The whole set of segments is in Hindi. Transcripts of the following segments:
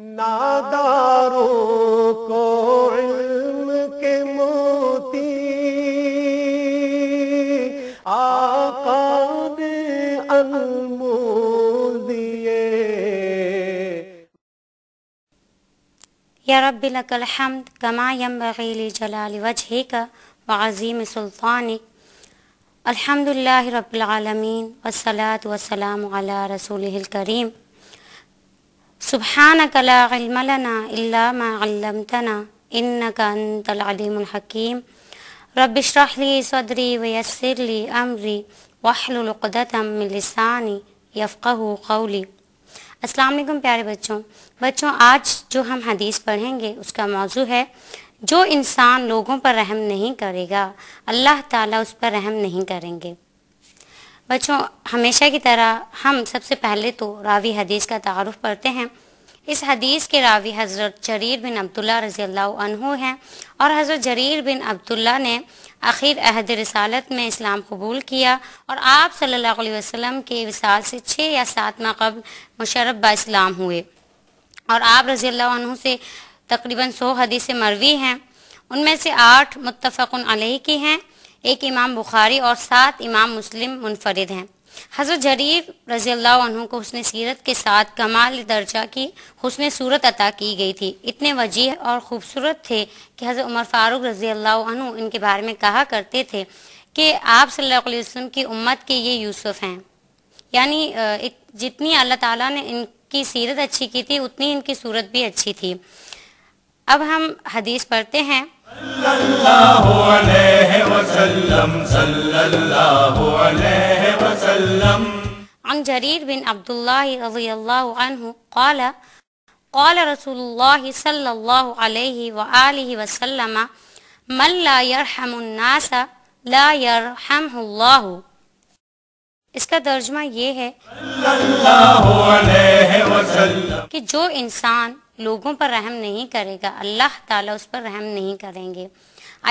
नादारों को इल्म के मोती आका ने अनमोल या रब्बी लकल हम्द कमा यंबगी लि जलाल वजहिक व अजीम सुल्तानिक अल्हम्दुलिल्लाह रब्बिल आलमीन वस्सलातु वस्सलामु अला रसूलिहिल करीम सुबहान कला इल्मलना इल्लामतना इन्नकालीम रबिशरहली सदरी वयसरली अमरी वाहलुलक़दतमिलसानी यफ़ू कौली असलम प्यारे बच्चों बच्चों आज जो हम हदीस पढ़ेंगे उसका मौजू है जो इंसान लोगों पर रहम नहीं करेगा अल्लाह ताला उस पर रहम नहीं करेंगे बच्चों हमेशा की तरह हम सबसे पहले तो रावी हदीस का तारफ़ पढ़ते हैं इस हदीस के रावी हज़रत जरीर बिन अब्दुल्ला रज़ी हैं और हज़रत जरीर बिन अब्दुल्ला ने आखिर अहद रसालत में इस्लाम कबूल किया और आप सल्लल्लाहु अलैहि वसल्लम के विसाल से छः या सात माह कबल मुशरफ इस्लाम हुए और आप रज़ी से तकरीबन सौ हदीसें मरवी हैं उनमें से आठ मुतफ़न की हैं एक इमाम बुखारी और सात इमाम मुस्लिम मुनफरद हैं हज़रत जरीर रजी अल्लाह को उसने सीरत के साथ कमाल दर्जा की हसन सूरत अता की गई थी इतने वजीह और ख़ूबसूरत थे कि हज़रत उमर फ़ारूक रजी अल्लाह इनके बारे में कहा करते थे कि आप सल्लल्लाहु की उम्मत के ये यूसुफ हैं यानी जितनी अल्लाह ताला ने इनकी सीरत अच्छी की थी उतनी इनकी सूरत भी अच्छी थी अब हम हदीस पढ़ते हैं عن جرير بن عبد الله رضي الله عنه قال قال رسول الله صلى الله عليه وآله وسلم من لا يرحم الناس لا يرحمه الله इसका तर्जमा ये है कि जो इंसान लोगों पर रहम नहीं करेगा अल्लाह ताला उस पर रहम नहीं करेंगे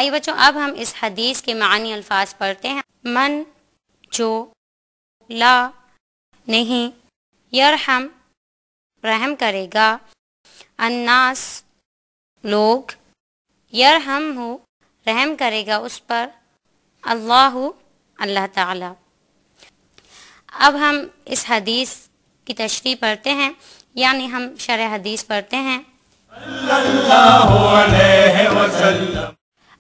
आई बच्चों अब हम इस हदीस के मानी अल्फाज पढ़ते हैं मन जो ला नहीं यरहम रहम करेगा अन्नास लोग यरहम हो रहम करेगा उस पर अल्लाह अल्लाह ताला अब हम इस हदीस की तशरी पढ़ते हैं यानी हम शर हदीस पढ़ते हैं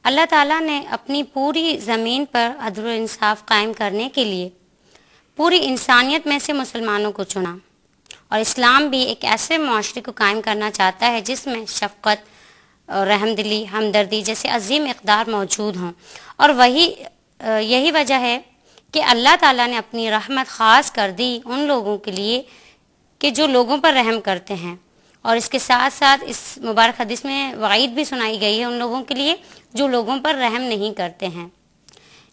अल्लाह ताला ने अपनी पूरी ज़मीन पर अदल इंसाफ कायम करने के लिए पूरी इंसानियत में से मुसलमानों को चुना और इस्लाम भी एक ऐसे माशरे को कायम करना चाहता है जिसमें शफकत रहमदिली हमदर्दी जैसे अजीम इकदार मौजूद हों और वही यही वजह है कि अल्लाह ताला ने अपनी रहमत ख़ास कर दी उन लोगों के लिए कि जो लोगों पर रहम करते हैं और इसके साथ साथ इस मुबारक हदीस में वाइद भी सुनाई गई है उन लोगों के लिए जो लोगों पर रहम नहीं करते हैं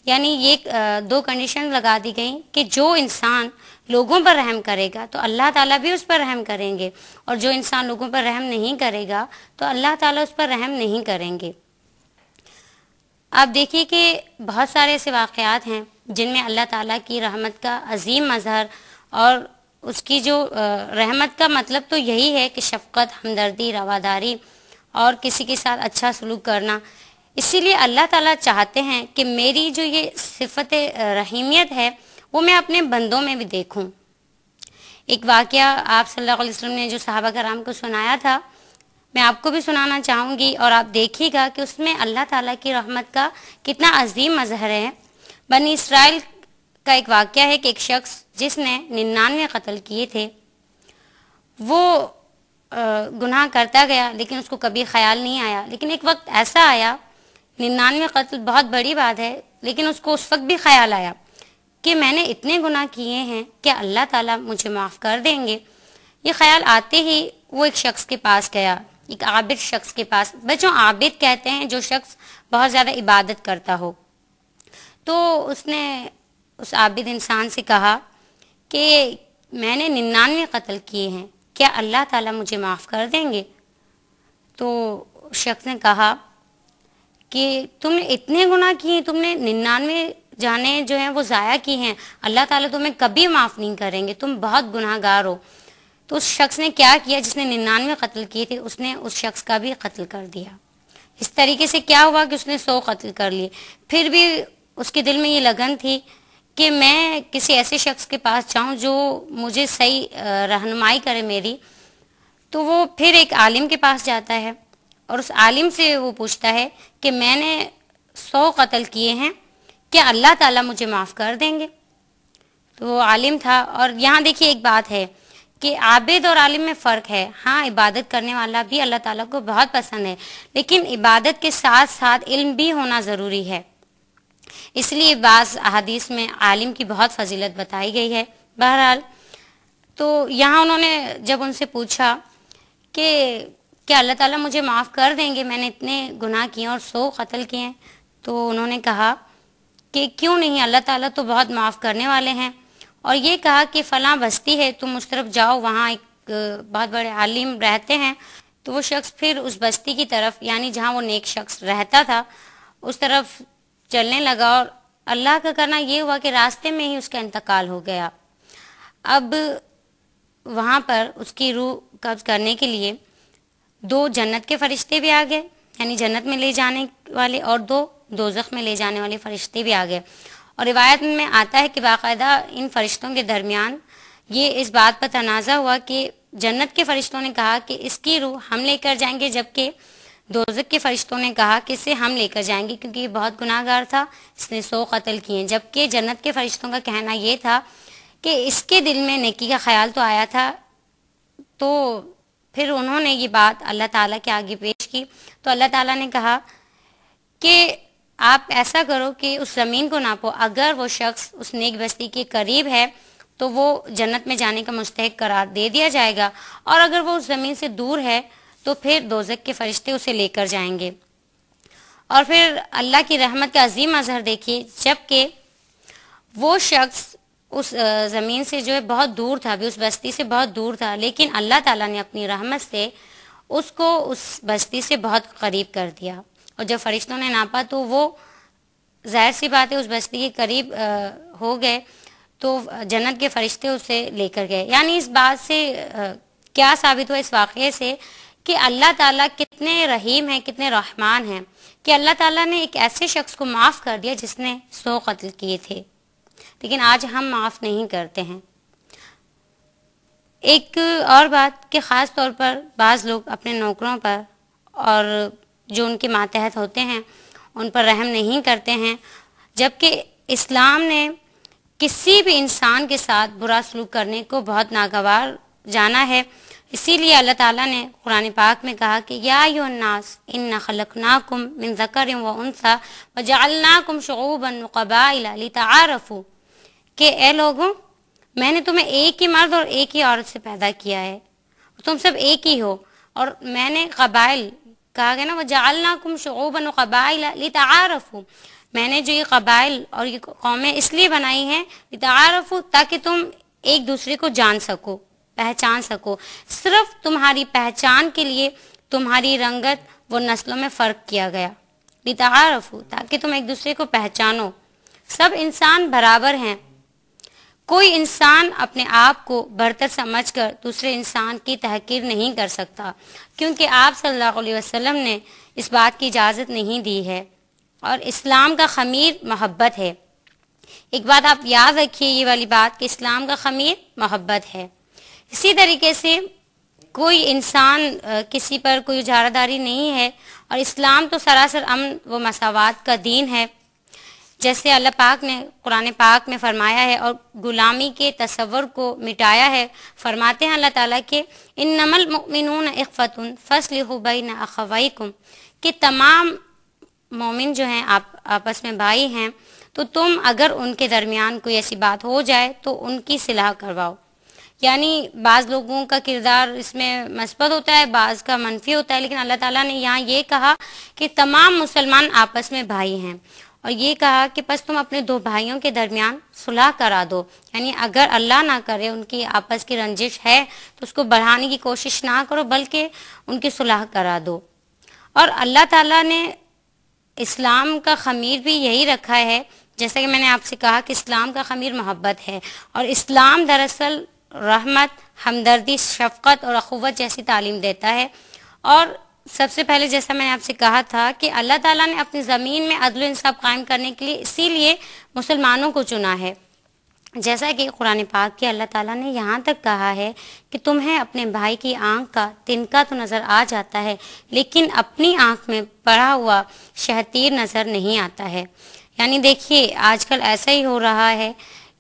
यानी ये दो कंडीशन लगा दी गई कि जो इंसान लोगों पर रहम करेगा तो अल्लाह ताला भी उस पर रहम करेंगे और जो इंसान लोगों पर रहम नहीं करेगा तो अल्लाह ताला उस पर रहम नहीं करेंगे आप देखिए कि बहुत सारे ऐसे वाक़ हैं जिनमें अल्लाह ताला की रहमत का अजीम मजहर और उसकी जो रहमत का मतलब तो यही है कि शफकत हमदर्दी रवादारी और किसी के साथ अच्छा सलूक करना इसीलिए अल्लाह ताला चाहते हैं कि मेरी जो ये सिफत रहीमियत है वो मैं अपने बंदों में भी देखूं। एक वाक्य आप सल्लल्लाहु अलैहि वसल्लम ने जो साहबा कराम को सुनाया था मैं आपको भी सुनाना चाहूँगी और आप देखिएगा कि उसमें अल्लाह ताला की रहमत का कितना अजीम मजहर है बनी इसराइल का एक वाक्य है कि एक शख्स जिसने निन्यानवे कत्ल किए थे वो गुनाह करता गया लेकिन उसको कभी ख्याल नहीं आया लेकिन एक वक्त ऐसा आया निन्यानवे कत्ल बहुत बड़ी बात है लेकिन उसको उस वक्त भी ख्याल आया कि मैंने इतने गुनाह किए हैं कि अल्लाह ताला मुझे माफ़ कर देंगे ये ख्याल आते ही वो एक शख्स के पास गया एक आबिद शख्स के पास बच्चों आबिद कहते हैं जो शख्स बहुत ज़्यादा इबादत करता हो तो उसने उस आबिद इंसान से कहा कि मैंने निन्यानवे कत्ल किए हैं क्या अल्लाह ताला मुझे माफ़ कर देंगे तो शख्स ने कहा कि तुमने इतने गुनाह किए तुमने निन्यानवे जाने जो हैं वो ज़ाया किए हैं अल्लाह ताला तुम्हें कभी माफ़ नहीं करेंगे तुम बहुत गुनाहगार हो तो उस शख्स ने क्या किया जिसने निन्यानवे कत्ल किए थे उसने उस शख्स का भी कत्ल कर दिया इस तरीके से क्या हुआ कि उसने सौ कत्ल कर लिए फिर भी उसके दिल में ये लगन थी कि मैं किसी ऐसे शख्स के पास जाऊं जो मुझे सही रहनुमाई करे मेरी तो वो फिर एक आलिम के पास जाता है और उस आलिम से वो पूछता है कि मैंने सौ कत्ल किए हैं क्या अल्लाह ताला मुझे माफ़ कर देंगे तो वो आलिम था और यहाँ देखिए एक बात है कि आबिद और आलिम में फ़र्क है हाँ इबादत करने वाला भी अल्लाह ताला को बहुत पसंद है लेकिन इबादत के साथ साथ इल्म भी होना ज़रूरी है इसलिए बास अहादीस में आलिम की बहुत फजीलत बताई गई है बहरहाल तो यहाँ उन्होंने जब उनसे पूछा कि क्या अल्लाह ताला मुझे माफ़ कर देंगे मैंने इतने गुनाह किए और सौ कत्ल किए हैं तो उन्होंने कहा कि क्यों नहीं अल्लाह ताला तो बहुत माफ़ करने वाले हैं और ये कहा कि फ़लाँ बस्ती है तुम उस तरफ जाओ वहाँ एक बहुत बड़े आलिम रहते हैं तो वो शख्स फिर उस बस्ती की तरफ यानी जहाँ वो नेक शख्स रहता था उस तरफ चलने लगा और अल्लाह का करना ये हुआ कि रास्ते में ही उसका इंतकाल हो गया अब वहाँ पर उसकी रूह कब्ज करने के लिए दो जन्नत के फरिश्ते भी आ गए यानी जन्नत में ले जाने वाले और दो दोजख में ले जाने वाले फरिश्ते भी आ गए और रिवायत में आता है कि बाकायदा इन फरिश्तों के दरमियान ये इस बात पर तनाज़ा हुआ कि जन्नत के फरिश्तों ने कहा कि इसकी रूह हम लेकर जाएंगे जबकि दोजक के फरिश्तों ने कहा कि इसे हम लेकर जाएंगे क्योंकि ये बहुत गुनाहगार था इसने सौ कत्ल किए जबकि जन्नत के फरिश्तों का कहना यह था कि इसके दिल में नेकी का ख्याल तो आया था तो फिर उन्होंने ये बात अल्लाह ताला के आगे पेश की तो अल्लाह ताला ने कहा कि आप ऐसा करो कि उस ज़मीन को नापो अगर वो शख्स उस नेक बस्ती के करीब है तो वो जन्नत में जाने का मुस्तक करार दे दिया जाएगा और अगर वो उस ज़मीन से दूर है तो फिर दोजक के फरिश्ते उसे लेकर जाएंगे और फिर अल्लाह की रहमत का अजीम अजहर देखिए जबकि वो शख्स उस ज़मीन से जो है बहुत दूर था अभी उस बस्ती से बहुत दूर था लेकिन अल्लाह ताला ने अपनी रहमत से उसको उस बस्ती से बहुत करीब कर दिया और जब फरिश्तों ने नापा तो वो जाहिर सी बात है उस बस्ती के करीब आ, हो गए तो जन्नत के फरिश्ते उसे लेकर गए यानी इस बात से आ, क्या साबित हुआ इस वाक़े से कि अल्लाह ताला कितने रहीम हैं कितने रहमान हैं कि अल्लाह ताला ने एक ऐसे शख्स को माफ़ कर दिया जिसने सौ कत्ल किए थे लेकिन आज हम माफ़ नहीं करते हैं एक और बात कि ख़ास तौर पर बाज़ लोग अपने नौकरों पर और जो उनके मातहत होते हैं उन पर रहम नहीं करते हैं जबकि इस्लाम ने किसी भी इंसान के साथ बुरा सलूक करने को बहुत नागवार जाना है इसीलिए अल्लाह ताला ने कुरान पाक में कहा कि या योन्नास इन्ना खलकनाकुम मिन ज़कर व उनसा व जालनाकुम शूबन कबाइला तारफ़ू के ए लोगों मैंने तुम्हें एक ही मर्द और एक ही औरत से पैदा किया है तुम सब एक ही हो और मैंने कबाइल कहा गया ना वह जालनाकुम शूबन कबाइला तारफ़ू मैंने जो ये कबाइल और ये कौमें इसलिए बनाई हैं तारफ़ू ताकि तुम एक दूसरे को जान सको पहचान सको सिर्फ तुम्हारी पहचान के लिए तुम्हारी रंगत व नस्लों में फर्क किया गया लिताफू ताकि तुम एक दूसरे को पहचानो सब इंसान बराबर हैं कोई इंसान अपने आप को बढ़तर समझकर दूसरे इंसान की तहकीर नहीं कर सकता क्योंकि आप सल्लल्लाहु अलैहि वसल्लम ने इस बात की इजाज़त नहीं दी है और इस्लाम का खमीर मोहब्बत है एक बात आप याद रखिए ये वाली बात कि इस्लाम का खमीर मोहब्बत है इसी तरीके से कोई इंसान किसी पर कोई उजारादारी नहीं है और इस्लाम तो सरासर अमन व मसावत का दीन है जैसे अल्लाह पाक ने कुरान पाक में फरमाया है और गुलामी के तस्वर को मिटाया है फरमाते हैं अल्लाह ताला के इन नमल मिनून अखफ़तन फसल हुबई न कुम के तमाम मोमिन जो हैं आप आपस में भाई हैं तो तुम अगर उनके दरमियान कोई ऐसी बात हो जाए तो उनकी सलाह करवाओ यानी बाज़ लोगों का किरदार इसमें मस्बत होता है बाज़ का मनफी होता है लेकिन अल्लाह ताला ने यहाँ ये कहा कि तमाम मुसलमान आपस में भाई हैं और ये कहा कि बस तुम अपने दो भाइयों के दरमियान सुलह करा दो यानी अगर अल्लाह ना करे उनकी आपस की रंजिश है तो उसको बढ़ाने की कोशिश ना करो बल्कि उनकी सुलह करा दो और अल्लाह ताला ने इस्लाम का खमीर भी यही रखा है जैसा कि मैंने आपसे कहा कि इस्लाम का खमीर मोहब्बत है और इस्लाम दरअसल रहमत हमदर्दी शफकत और अखुवत जैसी तालीम देता है और सबसे पहले जैसा मैंने आपसे कहा था कि अल्लाह ताला ने अपनी ज़मीन में अदल इंसाफ कायम करने के लिए इसीलिए मुसलमानों को चुना है जैसा कि कुरान पाक के अल्लाह ताला ने यहाँ तक कहा है कि तुम्हें अपने भाई की आंख का तिनका तो नज़र आ जाता है लेकिन अपनी आंख में पड़ा हुआ शहतीर नज़र नहीं आता है यानी देखिए आजकल ऐसा ही हो रहा है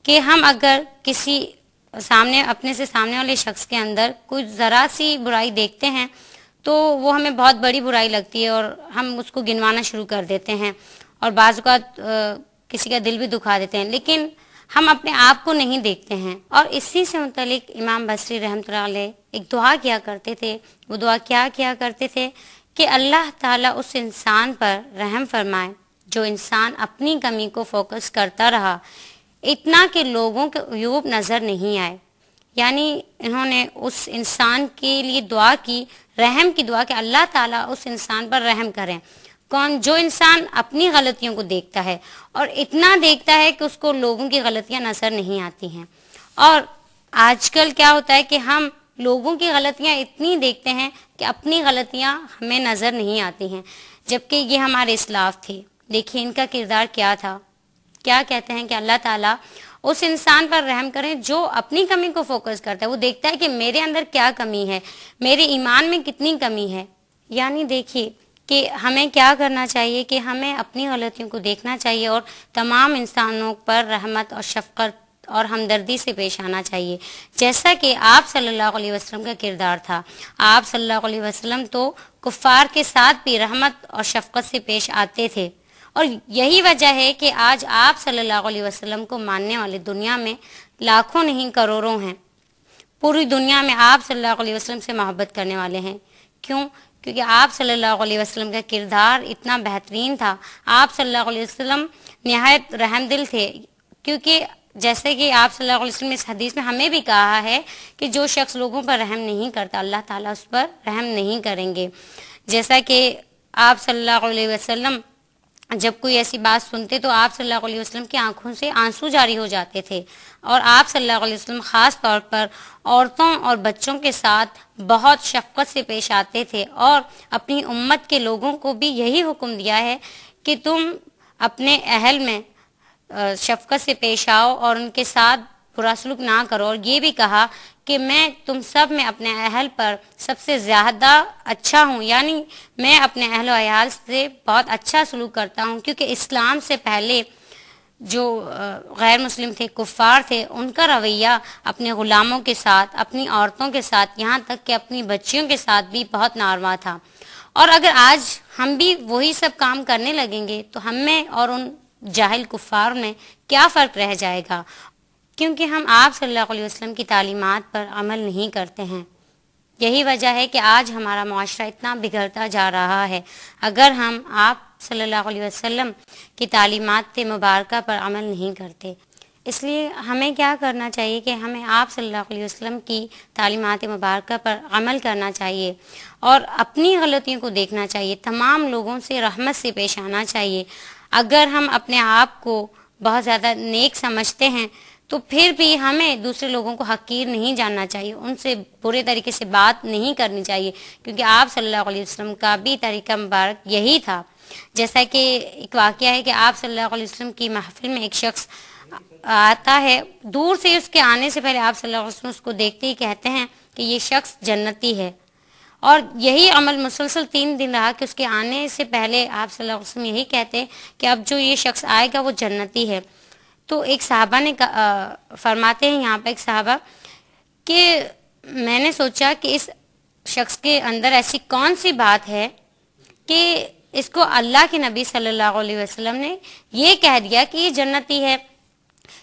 कि हम अगर किसी सामने अपने से सामने वाले शख्स के अंदर कुछ ज़रा सी बुराई देखते हैं तो वो हमें बहुत बड़ी बुराई लगती है और हम उसको गिनवाना शुरू कर देते हैं और बाज़ किसी का दिल भी दुखा देते हैं लेकिन हम अपने आप को नहीं देखते हैं और इसी से मुतलिक इमाम बसरी रहमत एक दुआ किया करते थे वो दुआ क्या किया करते थे कि अल्लाह ताला उस इंसान पर रहम फरमाए जो इंसान अपनी कमी को फोकस करता रहा इतना कि लोगों के अयूब नज़र नहीं आए यानी इन्होंने उस इंसान के लिए दुआ की रहम की दुआ कि अल्लाह ताला उस इंसान पर रहम करें कौन जो इंसान अपनी गलतियों को देखता है और इतना देखता है कि उसको लोगों की गलतियां नज़र नहीं आती हैं और आजकल क्या होता है कि हम लोगों की गलतियां इतनी देखते हैं कि अपनी गलतियां हमें नज़र नहीं आती हैं जबकि ये हमारे इसलाफ थे देखिए इनका किरदार क्या था क्या कहते हैं कि अल्लाह ताला उस इंसान पर रहम करें जो अपनी कमी को फोकस करता है वो देखता है कि मेरे अंदर क्या कमी है मेरे ईमान में कितनी कमी है यानी देखिए कि हमें क्या करना चाहिए कि हमें अपनी गलतियों को देखना चाहिए और तमाम इंसानों पर रहमत और शफकत और हमदर्दी से पेश आना चाहिए जैसा कि आप सल्लल्लाहु अलैहि वसल्लम का किरदार था आप सल्लल्लाहु अलैहि वसल्लम तो कुफ़ार के साथ भी रहमत और शफकत से पेश आते थे और यही वजह है कि आज आप सल्लल्लाहु अलैहि वसल्लम को मानने वाले दुनिया में लाखों नहीं करोड़ों हैं पूरी दुनिया में आप सल्लल्लाहु अलैहि वसल्लम से मोहब्बत करने वाले हैं क्यों क्योंकि आप सल्लल्लाहु अलैहि वसल्लम का किरदार इतना बेहतरीन था आप सल्लल्लाहु अलैहि वसल्लम नहायत रहमदिल थे क्योंकि जैसे कि आप सल्लल्लाहु अलैहि वसल्लम इस हदीस में हमें भी कहा है कि जो शख्स लोगों पर रहम नहीं करता अल्लाह ताला उस पर रहम नहीं करेंगे जैसा कि आप सल्लल्लाहु अलैहि वसल्लम जब कोई ऐसी बात सुनते तो आप सल्लल्लाहु अलैहि वसल्लम की आंखों से आंसू जारी हो जाते थे और आप सल्लल्लाहु अलैहि वसल्लम ख़ास तौर पर औरतों और बच्चों के साथ बहुत शफकत से पेश आते थे और अपनी उम्मत के लोगों को भी यही हुक्म दिया है कि तुम अपने अहल में शफकत से पेश आओ और उनके साथ बुरासलूक ना करो और ये भी कहा कि मैं तुम सब में अपने अहल पर सबसे ज़्यादा अच्छा हूँ यानी मैं अपने अहल अयाल से बहुत अच्छा सलूक करता हूँ क्योंकि इस्लाम से पहले जो गैर मुस्लिम थे कुफ़ार थे उनका रवैया अपने ग़ुलामों के साथ अपनी औरतों के साथ यहाँ तक कि अपनी बच्चियों के साथ भी बहुत नारवा था और अगर आज हम भी वही सब काम करने लगेंगे तो हम में और उन जाहिल कुफ़ार में क्या फ़र्क रह जाएगा क्योंकि हम आप सल्लल्लाहु अलैहि वसल्लम की तालीमत पर अमल नहीं करते हैं यही वजह है कि आज हमारा माशरा इतना बिगड़ता जा रहा है अगर हम आप सल्लल्लाहु अलैहि वसल्लम की के मुबारक पर अमल नहीं करते इसलिए हमें क्या करना चाहिए कि हमें आप सल्लल्लाहु अलैहि वसल्लम की तालीमत मुबारक पर अमल करना चाहिए और अपनी गलतियों को देखना चाहिए तमाम लोगों से रहमत से पेश आना चाहिए अगर हम अपने आप को बहुत ज़्यादा नेक समझते हैं तो फिर भी हमें दूसरे लोगों को हकीर नहीं जानना चाहिए उनसे बुरे तरीके से बात नहीं करनी चाहिए क्योंकि आप सल्लल्लाहु अलैहि वसल्लम का भी तरीका मुबारक यही था जैसा कि एक वाक़ है कि आप सल्लल्लाहु अलैहि वसल्लम की महफिल में एक शख्स आता है दूर से उसके आने से पहले आप सल्लल्लाहु अलैहि वसल्लम उसको देखते ही कहते हैं कि ये शख्स जन्नती है और यही अमल मुसलसल तीन दिन रहा कि उसके आने से पहले आप सल्लल्लाहु अलैहि वसल्लम यही कहते कि अब जो ये शख्स आएगा वो जन्नती है तो एक साहबा ने फरमाते हैं यहाँ पर एक साहबा कि मैंने सोचा कि इस शख्स के अंदर ऐसी कौन सी बात है कि इसको अल्लाह के नबी सल्लल्लाहु अलैहि वसल्लम ने ये कह दिया कि ये जन्नती है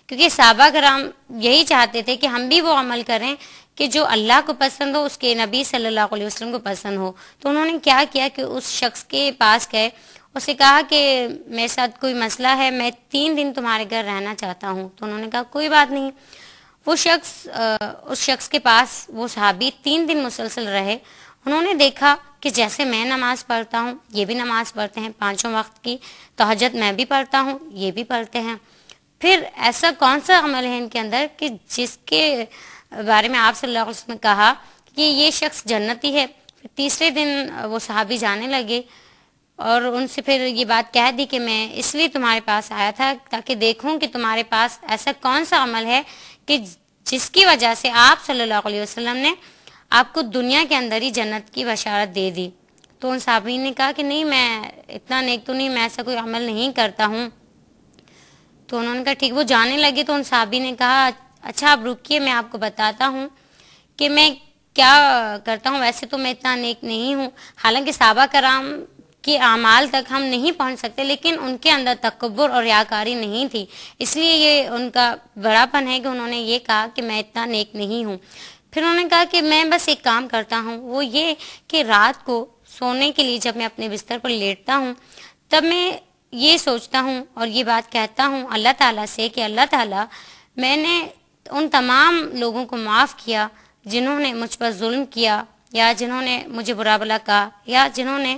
क्योंकि साहबा कराम यही चाहते थे कि हम भी वो अमल करें कि जो अल्लाह को पसंद हो उसके नबी सल्लल्लाहु अलैहि वसल्लम को पसंद हो तो उन्होंने क्या किया कि उस शख्स के पास गए उसे कहा कि मेरे साथ कोई मसला है मैं तीन दिन तुम्हारे घर रहना चाहता हूँ तो उन्होंने कहा कोई बात नहीं वो शख्स उस शख्स के पास वो सहाबी तीन दिन मुसलसल रहे उन्होंने देखा कि जैसे मैं नमाज पढ़ता हूँ ये भी नमाज पढ़ते हैं पांचों वक्त की तहजत मैं भी पढ़ता हूँ ये भी पढ़ते हैं फिर ऐसा कौन सा अमल है इनके अंदर कि जिसके बारे में आप सल्लल्लाहु अलैहि वसल्लम ने कहा कि ये शख्स जन्नती है फिर तीसरे दिन वो सहाबी जाने लगे और उनसे फिर ये बात कह दी कि मैं इसलिए तुम्हारे पास आया था ताकि देखूं कि तुम्हारे पास ऐसा कौन सा अमल है कि जिसकी वजह से आप सल्लल्लाहु अलैहि वसल्लम ने आपको दुनिया के अंदर ही जन्नत की बशारत दे दी तो उन साहबीन ने कहा कि नहीं मैं इतना नेक तो नहीं मैं ऐसा कोई अमल नहीं करता हूँ तो उन्होंने कहा ठीक वो जाने लगे तो उन साहबी ने कहा अच्छा आप रुकिए मैं आपको बताता हूँ कि मैं क्या करता हूँ वैसे तो मैं इतना नेक नहीं हूँ हालांकि साबा कराम के अमाल तक हम नहीं पहुंच सकते लेकिन उनके अंदर तकबर और याकारी नहीं थी इसलिए ये उनका बड़ापन है कि उन्होंने ये कहा कि मैं इतना नेक नहीं हूँ फिर उन्होंने कहा कि मैं बस एक काम करता हूँ वो ये कि रात को सोने के लिए जब मैं अपने बिस्तर पर लेटता हूँ तब मैं ये सोचता हूँ और ये बात कहता हूँ अल्लाह ताला से कि अल्लाह ताला मैंने उन तमाम लोगों को माफ़ किया जिन्होंने मुझ पर जुल्म किया या जिन्होंने मुझे बुरा भला कहा या जिन्होंने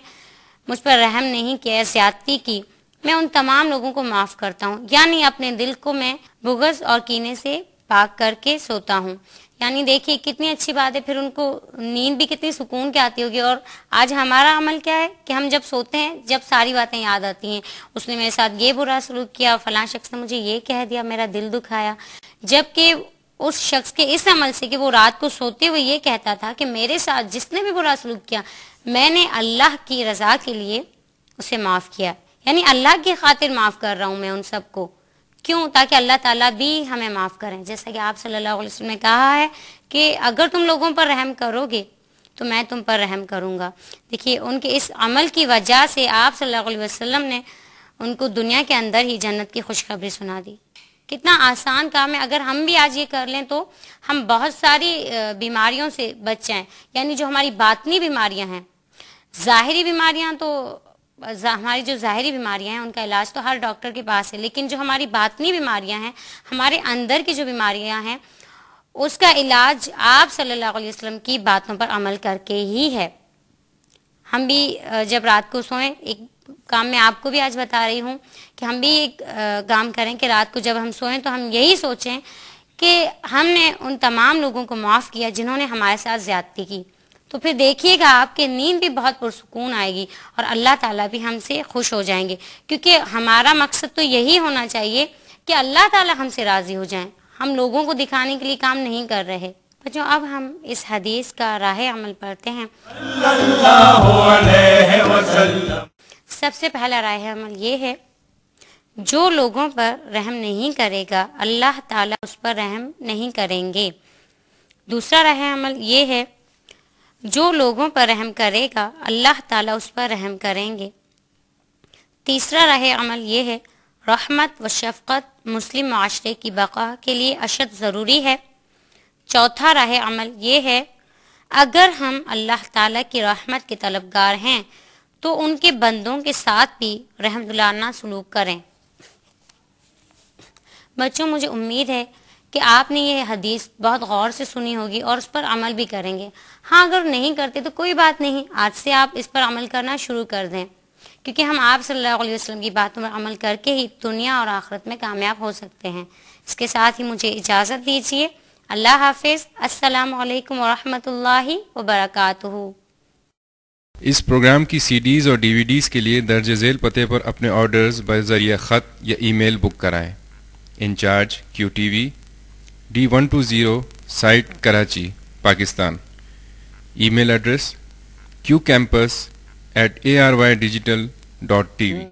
मुझ पर रहम नहीं किया सियाती की मैं उन तमाम लोगों को माफ करता हूँ यानी अपने दिल को मैं बुगज और कीने से पाक करके सोता हूँ यानी देखिए कितनी अच्छी बात है फिर उनको नींद भी कितनी सुकून की आती होगी और आज हमारा अमल क्या है कि हम जब सोते हैं जब सारी बातें याद आती हैं उसने मेरे साथ ये बुरा सलूक किया फला शख्स ने मुझे ये कह दिया मेरा दिल दुखाया जबकि उस शख्स के इस अमल से कि वो रात को सोते हुए ये कहता था कि मेरे साथ जिसने भी बुरा सलूक किया मैंने अल्लाह की रज़ा के लिए उसे माफ़ किया यानी अल्लाह की खातिर माफ़ कर रहा हूं मैं उन सबको क्यों ताकि अल्लाह ताला भी हमें माफ़ करें जैसा कि आप सल्लल्लाहु अलैहि वसल्लम ने कहा है कि अगर तुम लोगों पर रहम करोगे तो मैं तुम पर रहम करूँगा देखिए उनके इस अमल की वजह से आप सल्लल्लाहु अलैहि वसल्लम ने उनको दुनिया के अंदर ही जन्नत की खुशखबरी सुना दी कितना आसान काम है अगर हम भी आज ये कर लें तो हम बहुत सारी बीमारियों से बच जाएं यानी जो हमारी बातनी बीमारियां हैं ज़ाहरी बीमारियां तो हमारी जो ज़ाहरी बीमारियां हैं उनका इलाज तो हर डॉक्टर के पास है लेकिन जो हमारी बातनी बीमारियां हैं हमारे अंदर की जो बीमारियां हैं उसका इलाज आप सल्लल्लाहु अलैहि वसल्लम की बातों पर अमल करके ही है हम भी जब रात को सोएं एक काम मैं आपको भी आज बता रही हूँ कि हम भी एक काम करें कि रात को जब हम सोएं तो हम यही सोचें कि हमने उन तमाम लोगों को माफ़ किया जिन्होंने हमारे साथ ज़्यादती की तो फिर देखिएगा आपके नींद भी बहुत पुरसकून आएगी और अल्लाह ताला भी हमसे खुश हो जाएंगे क्योंकि हमारा मकसद तो यही होना चाहिए कि अल्लाह ताला हमसे राज़ी हो जाए हम लोगों को दिखाने के लिए काम नहीं कर रहे बच्चों अब हम इस हदीस का राह अमल पढ़ते हैं सबसे पहला राह अमल ये है जो लोगों पर रहम नहीं करेगा अल्लाह ताला उस पर रहम नहीं करेंगे दूसरा राह अमल ये है जो लोगों पर रहम करेगा अल्लाह ताला उस पर रहम करेंगे तीसरा रहे अमल ये है रहमत व शफकत मुस्लिम माशरे की बका के लिए अशद ज़रूरी है चौथा रहे अमल ये है अगर हम अल्लाह ताला की रहमत के तलबगार हैं तो उनके बंदों के साथ भी रहमदुलाना सलूक करें बच्चों मुझे उम्मीद है कि आपने ये हदीस बहुत गौर से सुनी होगी और उस पर अमल भी करेंगे हाँ अगर नहीं करते तो कोई बात नहीं आज से आप इस पर अमल करना शुरू कर दें क्योंकि हम आप सल्लल्लाहु अलैहि वसल्लम की बातों पर अमल करके ही दुनिया और आखरत में कामयाब हो सकते हैं इसके साथ ही मुझे इजाज़त दीजिए अल्लाह हाफिज़ असलकम वरहमल वबरकू इस प्रोग्राम की सीडीज़ और डीवीडीज़ के लिए दर्ज झेल पते पर अपने ऑर्डर्स बजरिया ख़त या ईमेल बुक कराएं incharge Q T V D one two zero site Karachi Pakistan email address Q campus at A R Y digital dot T V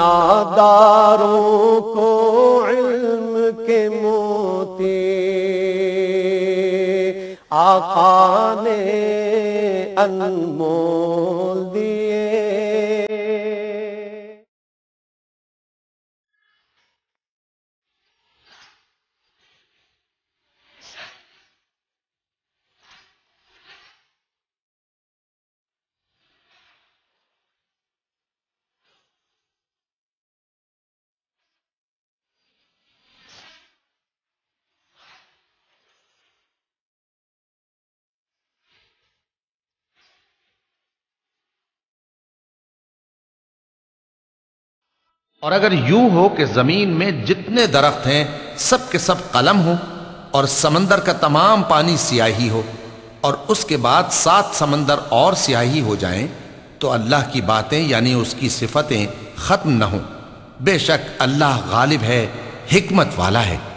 नादारों को इल्म के मोती ने अनमोल दिए और अगर यूं हो कि ज़मीन में जितने दरख्त हैं सब के सब कलम हो और समंदर का तमाम पानी स्याही हो और उसके बाद सात समंदर और स्याही हो जाएं तो अल्लाह की बातें यानी उसकी सिफतें ख़त्म न हो बेशक अल्लाह गालिब है हमत वाला है